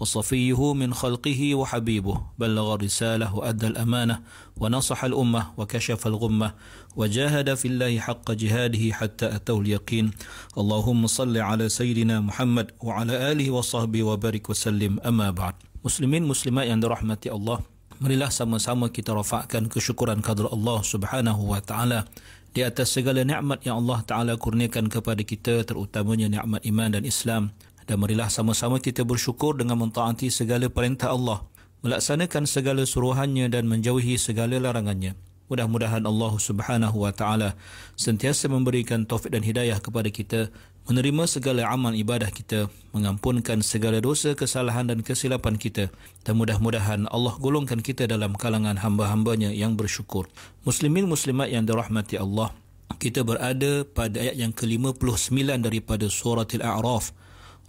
وصفيه من خلقه وحبيبه بلغ الرسالة وأدى الأمانة ونصح الأمة وكشف الغمة وجاهد في الله حق جهاده حتى أتوا اليقين اللهم صل على سيدنا محمد وعلى آله وصحبه وبارك وسلم أما بعد مسلمين مسلمات عند رحمة الله Marilah sama-sama kita rafakkan kesyukuran kadar Allah subhanahu wa ta'ala di atas segala nikmat yang Allah Ta'ala kurniakan kepada kita terutamanya nikmat iman dan Islam dan marilah sama-sama kita bersyukur dengan mentaati segala perintah Allah, melaksanakan segala suruhannya dan menjauhi segala larangannya. Mudah-mudahan Allah Subhanahu wa taala sentiasa memberikan taufik dan hidayah kepada kita menerima segala amal ibadah kita, mengampunkan segala dosa, kesalahan dan kesilapan kita. Dan mudah-mudahan Allah golongkan kita dalam kalangan hamba-hambanya yang bersyukur. Muslimin muslimat yang dirahmati Allah, kita berada pada ayat yang ke-59 daripada surah Al-A'raf.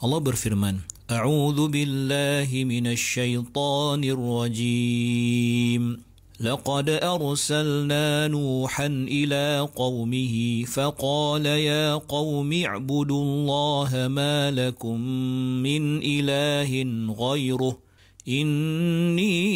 Allah berfirman, A'udzu billahi الشيطان rajim. لقد أرسلنا نوحا إلى قومه فقال يا قوم اعبدوا الله ما لكم من إله غيره إني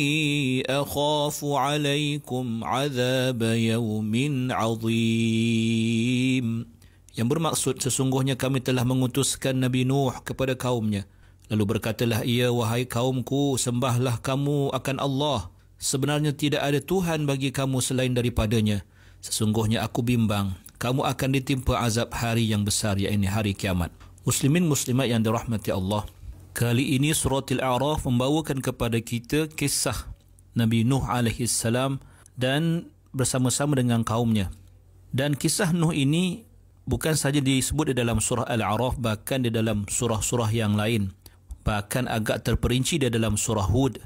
أخاف عليكم عذاب يوم عظيم yang bermaksud sesungguhnya kami telah mengutuskan Nabi Nuh kepada kaumnya. Lalu berkatalah ia, wahai kaumku, sembahlah kamu akan Allah. Sebenarnya tidak ada Tuhan bagi kamu selain daripadanya. Sesungguhnya aku bimbang, kamu akan ditimpa azab hari yang besar, yakni hari kiamat. Muslimin muslimat yang dirahmati Allah. Kali ini suratil A'raf membawakan kepada kita kisah Nabi Nuh alaihissalam dan bersama-sama dengan kaumnya. Dan kisah Nuh ini bukan saja disebut di dalam surah Al-Araf bahkan di dalam surah-surah yang lain bahkan agak terperinci di dalam surah Hud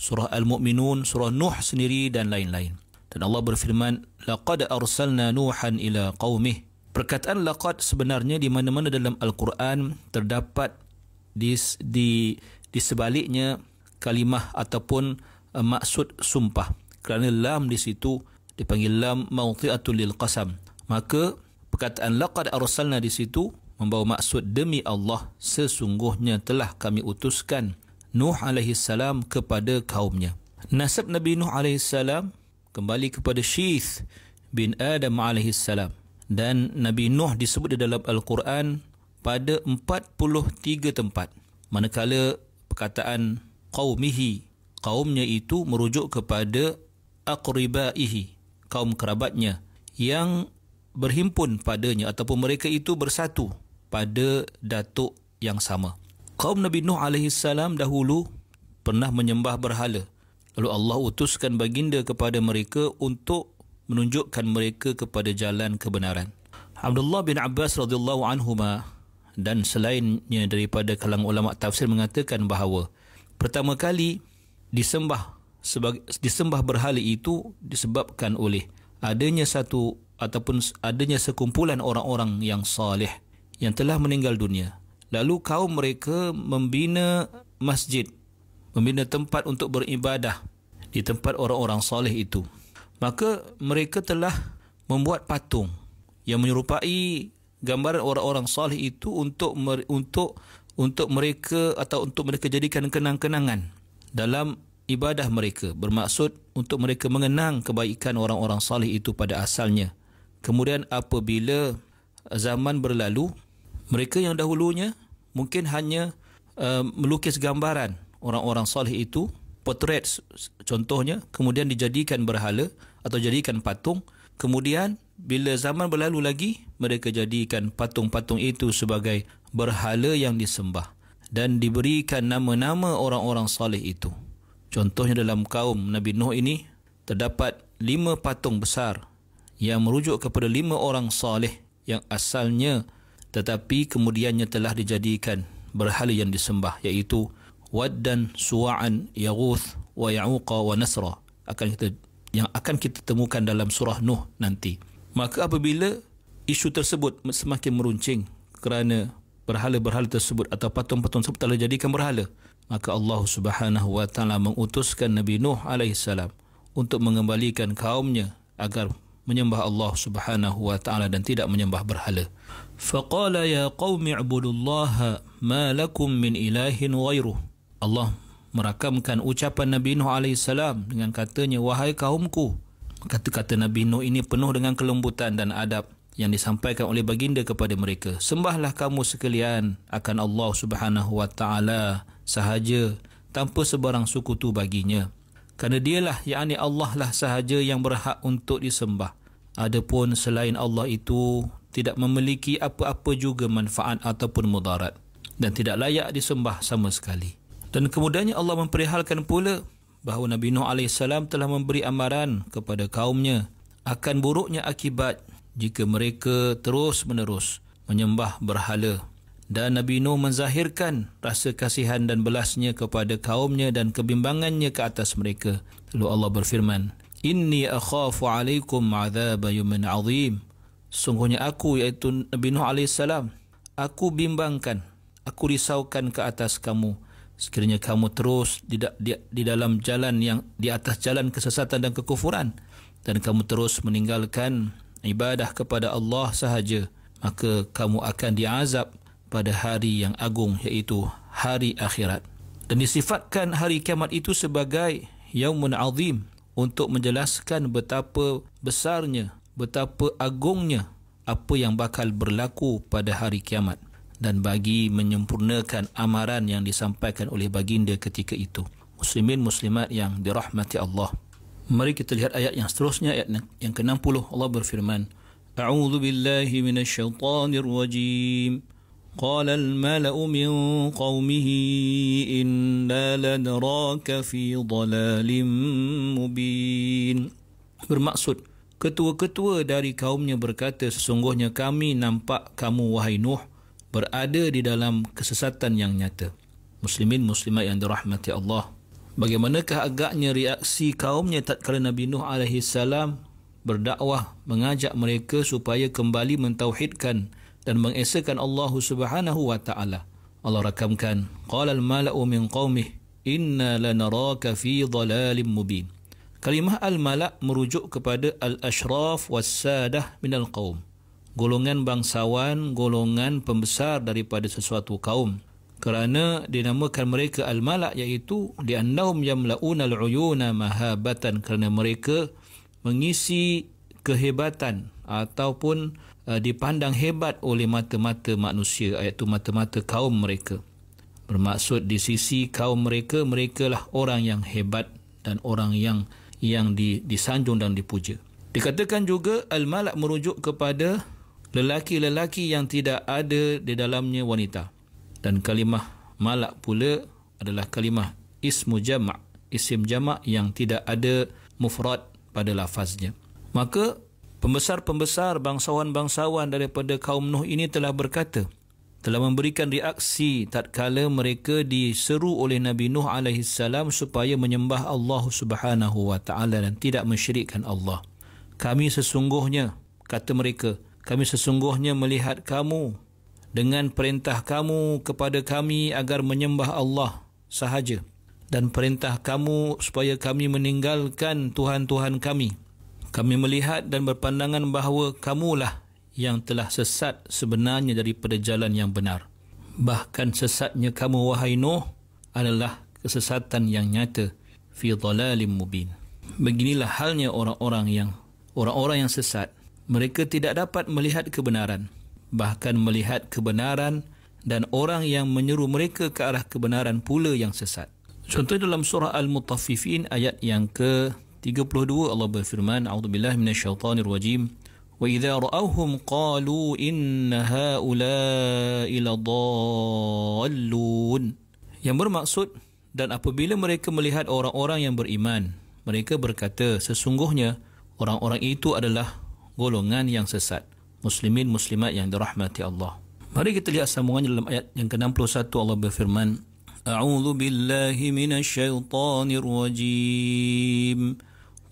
surah Al-Mu'minun surah Nuh sendiri dan lain-lain dan Allah berfirman laqad arsalna nuhan ila qaumih perkataan laqad sebenarnya di mana-mana dalam Al-Quran terdapat di di di sebaliknya kalimah ataupun uh, maksud sumpah kerana lam di situ dipanggil lam mautiatul lil qasam maka perkataan laqad arsalna di situ membawa maksud demi Allah sesungguhnya telah kami utuskan Nuh alaihi salam kepada kaumnya. Nasab Nabi Nuh alaihi salam kembali kepada Syith bin Adam alaihi salam dan Nabi Nuh disebut di dalam Al-Quran pada 43 tempat. Manakala perkataan qaumihi kaumnya itu merujuk kepada aqribaihi kaum kerabatnya yang berhimpun padanya ataupun mereka itu bersatu pada datuk yang sama. Kaum Nabi Nuh alaihi dahulu pernah menyembah berhala. Lalu Allah utuskan baginda kepada mereka untuk menunjukkan mereka kepada jalan kebenaran. Abdullah bin Abbas radhiyallahu anhu dan selainnya daripada kalangan ulama tafsir mengatakan bahawa pertama kali disembah sebagai disembah berhala itu disebabkan oleh adanya satu ataupun adanya sekumpulan orang-orang yang salih yang telah meninggal dunia. Lalu kaum mereka membina masjid, membina tempat untuk beribadah di tempat orang-orang salih itu. Maka mereka telah membuat patung yang menyerupai gambaran orang-orang salih itu untuk untuk untuk mereka atau untuk mereka jadikan kenang-kenangan dalam ibadah mereka bermaksud untuk mereka mengenang kebaikan orang-orang salih itu pada asalnya Kemudian apabila zaman berlalu, mereka yang dahulunya mungkin hanya uh, melukis gambaran orang-orang soleh itu, portrait contohnya, kemudian dijadikan berhala atau jadikan patung. Kemudian bila zaman berlalu lagi, mereka jadikan patung-patung itu sebagai berhala yang disembah dan diberikan nama-nama orang-orang soleh itu. Contohnya dalam kaum Nabi Nuh ini terdapat lima patung besar yang merujuk kepada lima orang salih yang asalnya tetapi kemudiannya telah dijadikan berhala yang disembah iaitu Waddan, Suwa'an, Yaguth, Wa Ya'uqa, Wa Nasra akan kita, yang akan kita temukan dalam surah Nuh nanti. Maka apabila isu tersebut semakin meruncing kerana berhala-berhala tersebut atau patung-patung tersebut telah jadikan berhala, maka Allah Subhanahu Wa Taala mengutuskan Nabi Nuh alaihissalam untuk mengembalikan kaumnya agar menyembah Allah Subhanahu wa taala dan tidak menyembah berhala. Faqala ya qaumi ibudullaha ma lakum min ilahin ghairuh. Allah merakamkan ucapan Nabi Nuh alaihi salam dengan katanya wahai kaumku. Kata-kata Nabi Nuh ini penuh dengan kelembutan dan adab yang disampaikan oleh baginda kepada mereka. Sembahlah kamu sekalian akan Allah Subhanahu wa taala sahaja tanpa sebarang sukutu baginya kerana dialah yakni Allah lah sahaja yang berhak untuk disembah adapun selain Allah itu tidak memiliki apa-apa juga manfaat ataupun mudarat dan tidak layak disembah sama sekali dan kemudiannya Allah memperihalkan pula bahawa Nabi Nuh AS telah memberi amaran kepada kaumnya akan buruknya akibat jika mereka terus-menerus menyembah berhala dan Nabi Nuh menzahirkan rasa kasihan dan belasnya kepada kaumnya dan kebimbangannya ke atas mereka. Lalu Allah berfirman, Inni akhafu alaikum azaba yumin azim. Sungguhnya aku iaitu Nabi Nuh AS, aku bimbangkan, aku risaukan ke atas kamu. Sekiranya kamu terus di, di, di dalam jalan yang di atas jalan kesesatan dan kekufuran dan kamu terus meninggalkan ibadah kepada Allah sahaja maka kamu akan diazab pada hari yang agung iaitu hari akhirat dan disifatkan hari kiamat itu sebagai yaumun azim untuk menjelaskan betapa besarnya betapa agungnya apa yang bakal berlaku pada hari kiamat dan bagi menyempurnakan amaran yang disampaikan oleh baginda ketika itu muslimin muslimat yang dirahmati Allah mari kita lihat ayat yang seterusnya ayat yang ke-60 Allah berfirman a'udzu billahi minasyaitonir rajim قال الملأ من قومه إنا لنراك في ضلال مبين Bermaksud, ketua-ketua dari kaumnya berkata sesungguhnya kami nampak kamu wahai Nuh berada di dalam kesesatan yang nyata. Muslimin muslimat yang dirahmati Allah. Bagaimanakah agaknya reaksi kaumnya tatkala Nabi Nuh alaihi salam berdakwah mengajak mereka supaya kembali mentauhidkan dan mengesakan Allah Subhanahu wa taala. Allah rakamkan, qala al-mala'u min qaumih inna lanaraka fi dhalalim mubin. Kalimah al-mala' merujuk kepada al-ashraf was-sadah min al-qaum. Golongan bangsawan, golongan pembesar daripada sesuatu kaum. Kerana dinamakan mereka al-mala' iaitu li'annahum yamla'una al-uyuna mahabatan kerana mereka mengisi kehebatan ataupun uh, dipandang hebat oleh mata-mata manusia iaitu mata-mata kaum mereka bermaksud di sisi kaum mereka mereka lah orang yang hebat dan orang yang yang di, disanjung dan dipuja dikatakan juga al-malak merujuk kepada lelaki-lelaki yang tidak ada di dalamnya wanita dan kalimah malak pula adalah kalimah ismu jama' isim jama' yang tidak ada mufrad pada lafaznya maka Pembesar-pembesar bangsawan-bangsawan daripada kaum Nuh ini telah berkata, telah memberikan reaksi tatkala mereka diseru oleh Nabi Nuh alaihi supaya menyembah Allah Subhanahu dan tidak mensyirikkan Allah. Kami sesungguhnya kata mereka, kami sesungguhnya melihat kamu dengan perintah kamu kepada kami agar menyembah Allah sahaja dan perintah kamu supaya kami meninggalkan tuhan-tuhan kami. Kami melihat dan berpandangan bahawa kamulah yang telah sesat sebenarnya daripada jalan yang benar. Bahkan sesatnya kamu wahai Nuh adalah kesesatan yang nyata fi dhalalim mubin. Beginilah halnya orang-orang yang orang-orang yang sesat. Mereka tidak dapat melihat kebenaran. Bahkan melihat kebenaran dan orang yang menyeru mereka ke arah kebenaran pula yang sesat. Contohnya dalam surah Al-Mutaffifin ayat yang ke 32 Allah berfirman A'udzubillah minasyaitanir rajim Wa idha ra'awhum qalu inna ha'ulai ladallun Yang bermaksud dan apabila mereka melihat orang-orang yang beriman mereka berkata sesungguhnya orang-orang itu adalah golongan yang sesat muslimin muslimat yang dirahmati Allah Mari kita lihat sambungannya dalam ayat yang ke-61 Allah berfirman A'udzu billahi minasyaitonir rajim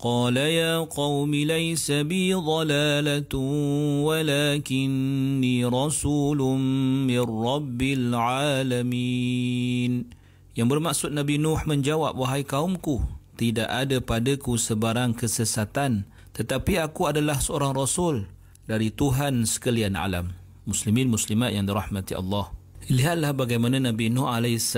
قال يا قوم ليس بي ضلالة ولكني رسول من رب العالمين Yang bermaksud Nabi Nuh menjawab, Wahai kaumku, tidak ada padaku sebarang kesesatan, tetapi aku adalah seorang Rasul dari Tuhan sekalian alam. Muslimin-Muslimat yang dirahmati Allah. Lihatlah bagaimana Nabi Nuh AS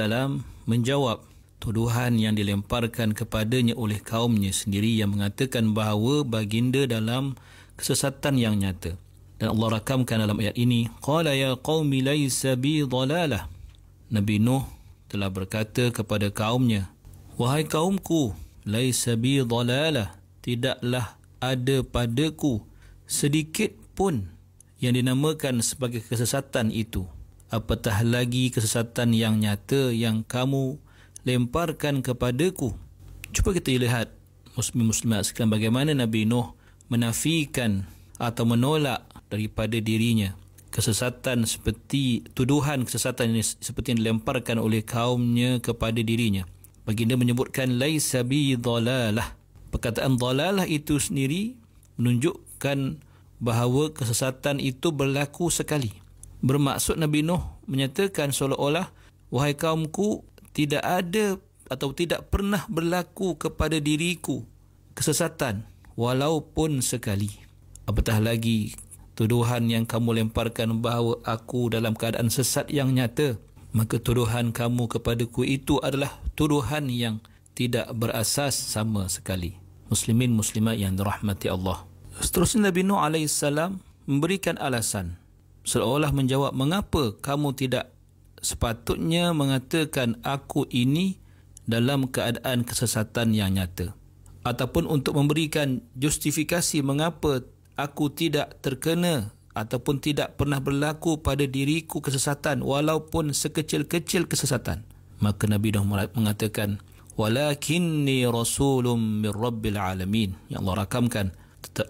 menjawab tuduhan yang dilemparkan kepadanya oleh kaumnya sendiri yang mengatakan bahawa baginda dalam kesesatan yang nyata. Dan Allah rakamkan dalam ayat ini, Qala ya qawmi laysa bi dhalalah. Nabi Nuh telah berkata kepada kaumnya, Wahai kaumku, laisa bi dhalalah. Tidaklah ada padaku sedikit pun yang dinamakan sebagai kesesatan itu. Apatah lagi kesesatan yang nyata yang kamu lemparkan kepadaku. Cuba kita lihat muslim muslimat sekalian bagaimana Nabi Nuh menafikan atau menolak daripada dirinya kesesatan seperti tuduhan kesesatan ini seperti yang dilemparkan oleh kaumnya kepada dirinya. Baginda menyebutkan laisa bi dhalalah. Perkataan dhalalah itu sendiri menunjukkan bahawa kesesatan itu berlaku sekali. Bermaksud Nabi Nuh menyatakan seolah-olah wahai kaumku tidak ada atau tidak pernah berlaku kepada diriku kesesatan walaupun sekali. Apatah lagi tuduhan yang kamu lemparkan bahawa aku dalam keadaan sesat yang nyata, maka tuduhan kamu kepadaku itu adalah tuduhan yang tidak berasas sama sekali. Muslimin muslimat yang dirahmati Allah. Seterusnya Nabi Nuh alaihissalam memberikan alasan seolah menjawab mengapa kamu tidak sepatutnya mengatakan aku ini dalam keadaan kesesatan yang nyata ataupun untuk memberikan justifikasi mengapa aku tidak terkena ataupun tidak pernah berlaku pada diriku kesesatan walaupun sekecil-kecil kesesatan maka Nabi dah mengatakan walakinni rasulum mir rabbil alamin yang Allah rakamkan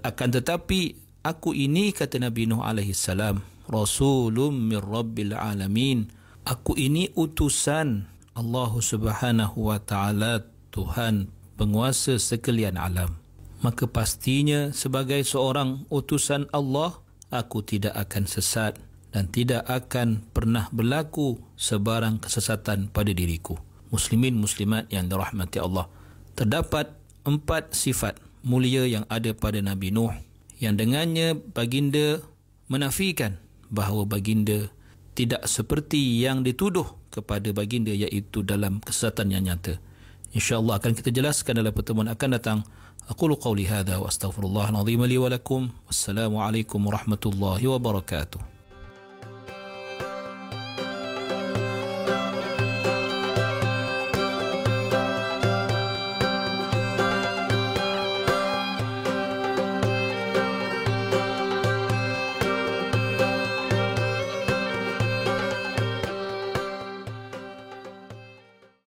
akan tetapi aku ini kata Nabi Nuh alaihi salam rasulum mir rabbil alamin aku ini utusan Allah Subhanahu wa taala Tuhan penguasa sekalian alam maka pastinya sebagai seorang utusan Allah aku tidak akan sesat dan tidak akan pernah berlaku sebarang kesesatan pada diriku muslimin muslimat yang dirahmati Allah terdapat empat sifat mulia yang ada pada Nabi Nuh yang dengannya baginda menafikan bahawa baginda tidak seperti yang dituduh kepada baginda iaitu dalam kesesatan yang nyata. Insya Allah akan kita jelaskan dalam pertemuan akan datang. أقول قولي هذا Wa Astaghfirullah العظيم لي Wa Lakum عليكم ورحمة الله وبركاته